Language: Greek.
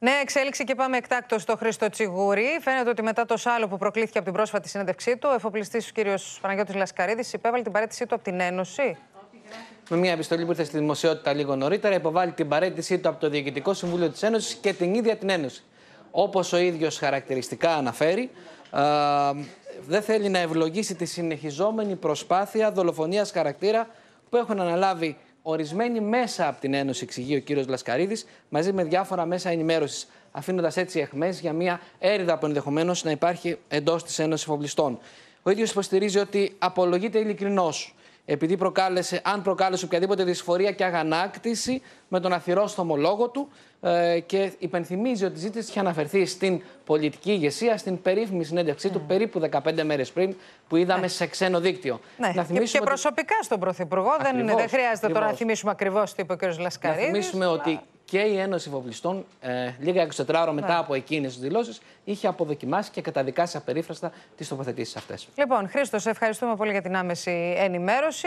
Ναι, εξέλιξη και πάμε εκτάκτο στο Χρήστο Τσιγούρη. Φαίνεται ότι μετά το σάλο που προκλήθηκε από την πρόσφατη συνέντευξή του, ο εφοπλιστής ο κ. Παναγιώτης Λασκαρίδης υπέβαλε την παρέτησή του από την Ένωση. Με μια επιστολή που ήρθε στη δημοσιότητα λίγο νωρίτερα, υποβάλλει την παρέτησή του από το Διοικητικό Συμβούλιο της Ένωσης και την ίδια την Ένωση. Όπως ο ίδιος χαρακτηριστικά αναφέρει, α, δεν θέλει να ευλογήσει τη συνεχιζόμενη προσπάθεια δολοφονίας χαρακτήρα που έχουν αναλάβει ορισμένοι μέσα από την Ένωση, εξηγεί ο κύριος Λασκαρίδης, μαζί με διάφορα μέσα ενημέρωσης, αφήνοντας έτσι εχμέ για μια έρηδα που ενδεχομένως να υπάρχει εντός της Ένωσης Φοβλιστών. Ο ίδιος υποστηρίζει ότι απολογείται ειλικρινώς επειδή προκάλεσε, αν προκάλεσε οποιαδήποτε δυσφορία και αγανάκτηση με τον στο λόγο του ε, και υπενθυμίζει ότι ζήτηση είχε αναφερθεί στην πολιτική ηγεσία στην περίφημη συνέντευξή του ναι. περίπου 15 μέρες πριν που είδαμε ναι. σε ξένο δίκτυο. Ναι. Να και, προσωπικά στον Πρωθυπουργό, δεν, δεν χρειάζεται ακριβώς. τώρα να θυμίσουμε ακριβώς τι είπε ο κ. Λασκαρίδης. ότι και η Ένωση βομβλιστών ε, λίγα 24 ώρα μετά ναι. από εκείνες τις δηλώσεις, είχε αποδοκιμάσει και καταδικάσει απερίφραστα τις τοποθετήσεις αυτές. Λοιπόν, Χρήστο, ευχαριστούμε πολύ για την άμεση ενημέρωση.